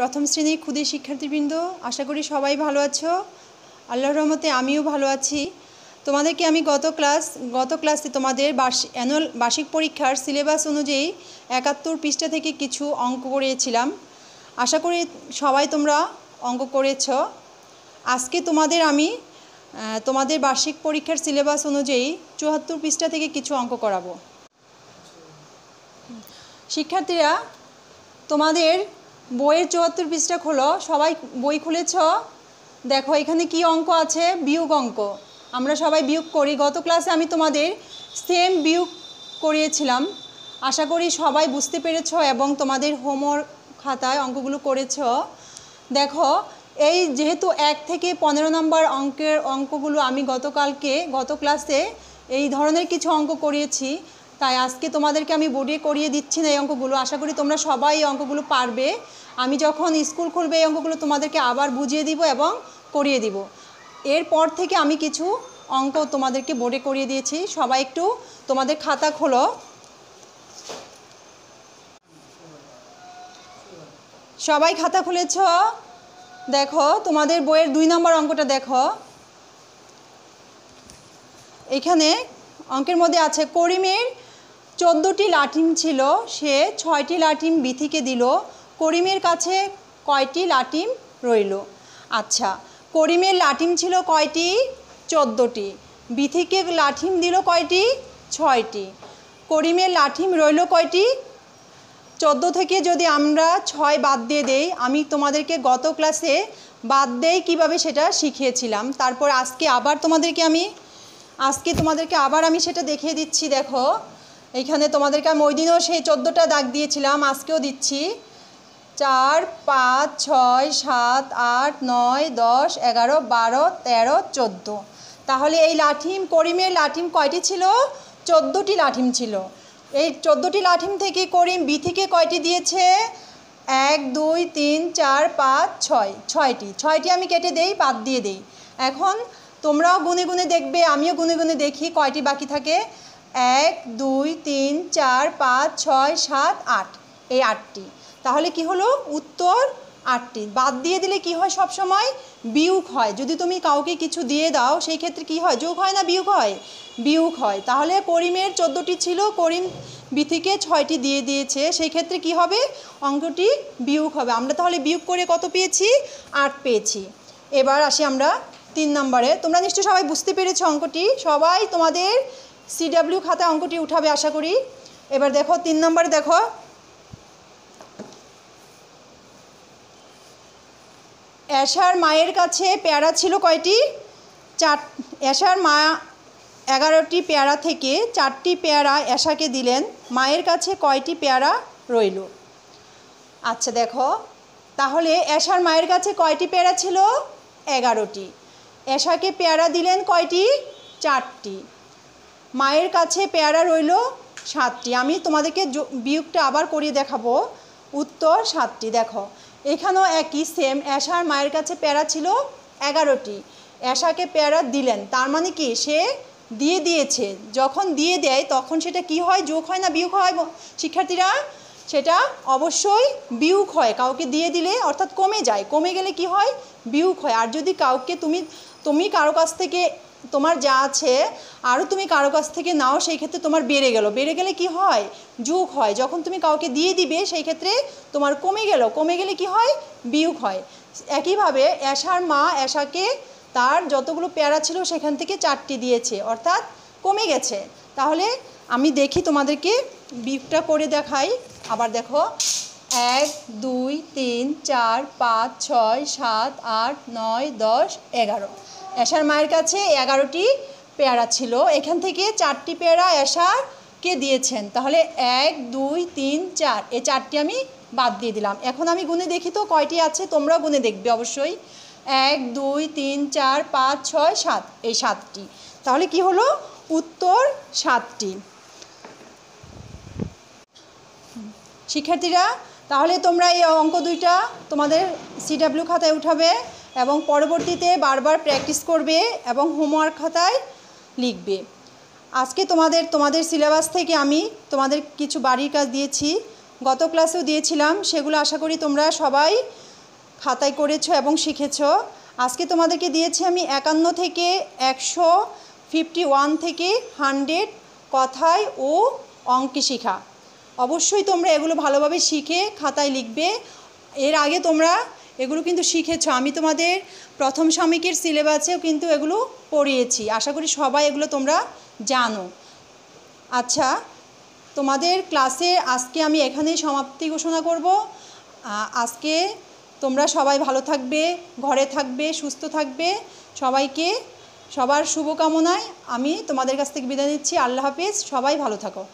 প্রথম শ্রেণীর ক্ষুদে শিক্ষার্থীবৃন্দ আশা করি সবাই ভালো আছো আল্লাহ রহমতে আমিও ভালো আছি তোমাদেরকে আমি গত ক্লাস গত ক্লাসে তোমাদের বার্ষিক অ্যানুয়াল বার্ষিক পরীক্ষার সিলেবাস অনুযায়ী একাত্তর পৃষ্ঠা থেকে কিছু অঙ্ক করিয়েছিলাম আশা করি সবাই তোমরা অঙ্ক করেছ আজকে তোমাদের আমি তোমাদের বার্ষিক পরীক্ষার সিলেবাস অনুযায়ী চুয়াত্তর পৃষ্ঠা থেকে কিছু অঙ্ক করাবো শিক্ষার্থীরা তোমাদের বইয়ের চুয়াত্তর পৃষ্ঠা খোলো সবাই বই খুলেছ দেখো এখানে কি অঙ্ক আছে বিয়োগ অঙ্ক আমরা সবাই বিয়োগ করি গত ক্লাসে আমি তোমাদের সেম বিয়োগ করিয়েছিলাম আশা করি সবাই বুঝতে পেরেছ এবং তোমাদের হোমওয়ার্ক খাতায় অঙ্কগুলো করেছ দেখো এই যেহেতু এক থেকে পনেরো নম্বর অঙ্কের অঙ্কগুলো আমি গতকালকে গত ক্লাসে এই ধরনের কিছু অঙ্ক করিয়েছি তাই আজকে তোমাদেরকে আমি বোর্ডে করিয়ে দিচ্ছি না এই অঙ্কগুলো আশা করি তোমরা সবাই এই অঙ্কগুলো পারবে আমি যখন স্কুল খুলবে এই অঙ্কগুলো তোমাদেরকে আবার বুঝিয়ে দিব এবং করিয়ে দিব এরপর থেকে আমি কিছু অঙ্ক তোমাদেরকে বোর্ডে করিয়ে দিয়েছি সবাই একটু তোমাদের খাতা খোলো সবাই খাতা খুলেছ দেখো তোমাদের বইয়ের দুই নম্বর অঙ্কটা দেখো এখানে অঙ্কের মধ্যে আছে করিমের চোদ্দোটি লাটিম ছিল সে ছয়টি লাটিম বিথিকে দিল করিমের কাছে কয়টি লাটিম রইল আচ্ছা করিমের লাটিম ছিল কয়টি চোদ্দোটি বিথিকে লাঠিম দিল কয়টি ছয়টি করিমের লাঠিম রইল কয়টি চোদ্দো থেকে যদি আমরা ছয় বাদ দিয়ে দেই আমি তোমাদেরকে গত ক্লাসে বাদ দেই কিভাবে সেটা শিখিয়েছিলাম তারপর আজকে আবার তোমাদেরকে আমি আজকে তোমাদেরকে আবার আমি সেটা দেখিয়ে দিচ্ছি দেখো এইখানে তোমাদেরকে আমি ওই দিনও সেই চোদ্দোটা দাগ দিয়েছিলাম আজকেও দিচ্ছি চার পাঁচ ছয় সাত আট নয় দশ এগারো বারো তেরো চোদ্দো তাহলে এই লাঠিম করিমের লাঠিম কয়টি ছিল চোদ্দোটি লাঠিম ছিল এই চোদ্দোটি লাঠিম থেকে করিম বি থেকে কয়টি দিয়েছে এক দুই তিন চার পাঁচ ছয় ছয়টি ছয়টি আমি কেটে দেই বাদ দিয়ে দেই এখন তোমরাও গুনে গুনে দেখবে আমিও গুনে গুনে দেখি কয়টি বাকি থাকে এক দুই তিন চার পাঁচ ছয় সাত আট এই আটটি তাহলে কি হলো উত্তর আটটি বাদ দিয়ে দিলে কি হয় সব সময় বিয়োগ হয় যদি তুমি কাউকে কিছু দিয়ে দাও সেই ক্ষেত্রে কি হয় যোগ হয় না বিয়োগ হয় বিয়োগ হয় তাহলে করিমের চোদ্দোটি ছিল করিম বিথিকে ছয়টি দিয়ে দিয়েছে সেই ক্ষেত্রে কি হবে অঙ্কটি বিয়োগ হবে আমরা তাহলে বিয়োগ করে কত পেয়েছি আট পেয়েছি এবার আসি আমরা তিন নম্বরে তোমরা নিশ্চয়ই সবাই বুঝতে পেরেছো অঙ্কটি সবাই তোমাদের সিডাব্লিউ খাতা অঙ্কটি উঠাবে আশা করি এবার দেখো তিন নম্বর দেখো অ্যাশার মায়ের কাছে পেয়ারা ছিল কয়টি চার অ্যাশার মা এগারোটি পেয়ারা থেকে চারটি পেয়ারা অ্যাশাকে দিলেন মায়ের কাছে কয়টি পেয়ারা রইল আচ্ছা দেখো তাহলে অ্যাশার মায়ের কাছে কয়টি পেয়ারা ছিল এগারোটি অ্যাশাকে পেয়ারা দিলেন কয়টি চারটি মায়ের কাছে পেয়ারা রইল সাতটি আমি তোমাদেরকে বিয়োগটা আবার করিয়ে দেখাবো উত্তর সাতটি দেখো এখানেও একই সেম অ্যাশার মায়ের কাছে পেয়ারা ছিল এগারোটি অ্যাশাকে পেয়ারা দিলেন তার মানে কি সে দিয়ে দিয়েছে যখন দিয়ে দেয় তখন সেটা কি হয় যোগ হয় না বিয়োগ হয় শিক্ষার্থীরা সেটা অবশ্যই বিয়োগ হয় কাউকে দিয়ে দিলে অর্থাৎ কমে যায় কমে গেলে কি হয় বিয়োগ হয় আর যদি কাউকে তুমি তুমি কারো কাছ থেকে তোমার যা আছে আরও তুমি কারো কাছ থেকে নাও সেই ক্ষেত্রে তোমার বেড়ে গেল বেড়ে গেলে কি হয় যুগ হয় যখন তুমি কাউকে দিয়ে দিবে সেই ক্ষেত্রে তোমার কমে গেল কমে গেলে কি হয় বিয়োগ হয় একইভাবে অ্যাশার মা অ্যাশাকে তার যতগুলো প্যারা ছিল সেখান থেকে চারটি দিয়েছে অর্থাৎ কমে গেছে তাহলে আমি দেখি তোমাদেরকে বিপটা করে দেখাই আবার দেখো এক দুই তিন চার পাঁচ ছয় সাত আট নয় দশ এগারো এশার মায়ের কাছে এগারোটি পেয়ারা ছিল এখান থেকে চারটি পেয়ারা কে দিয়েছেন তাহলে এক দুই তিন চার এই চারটি আমি বাদ দিয়ে দিলাম এখন আমি গুনে দেখি তো কয়টি আছে তোমরা গুনে দেখবে অবশ্যই এক দুই তিন চার পাঁচ ছয় সাত এই সাতটি তাহলে কি হলো উত্তর সাতটি শিক্ষার্থীরা তাহলে তোমরা এই অঙ্ক দুইটা তোমাদের সিডাব্লিউ খাতায় উঠাবে এবং পরবর্তীতে বারবার প্র্যাকটিস করবে এবং হোমওয়ার্ক খাতায় লিখবে আজকে তোমাদের তোমাদের সিলেবাস থেকে আমি তোমাদের কিছু বাড়ির কাজ দিয়েছি গত ক্লাসেও দিয়েছিলাম সেগুলো আশা করি তোমরা সবাই খাতায় করেছো এবং শিখেছো আজকে তোমাদেরকে দিয়েছি আমি একান্ন থেকে একশো ফিফটি ওয়ান থেকে হান্ড্রেড কথায় ও অঙ্কে শিখা অবশ্যই তোমরা এগুলো ভালোভাবে শিখে খাতায় লিখবে এর আগে তোমরা এগুলো কিন্তু শিখেছ আমি তোমাদের প্রথম সামিকের সিলেবাসেও কিন্তু এগুলো পড়িয়েছি আশা করি সবাই এগুলো তোমরা জানো আচ্ছা তোমাদের ক্লাসে আজকে আমি এখানেই সমাপ্তি ঘোষণা করব আজকে তোমরা সবাই ভালো থাকবে ঘরে থাকবে সুস্থ থাকবে সবাইকে সবার শুভকামনায় আমি তোমাদের কাছ থেকে বিদায় নিচ্ছি আল্লাহ হাফিজ সবাই ভালো থাকো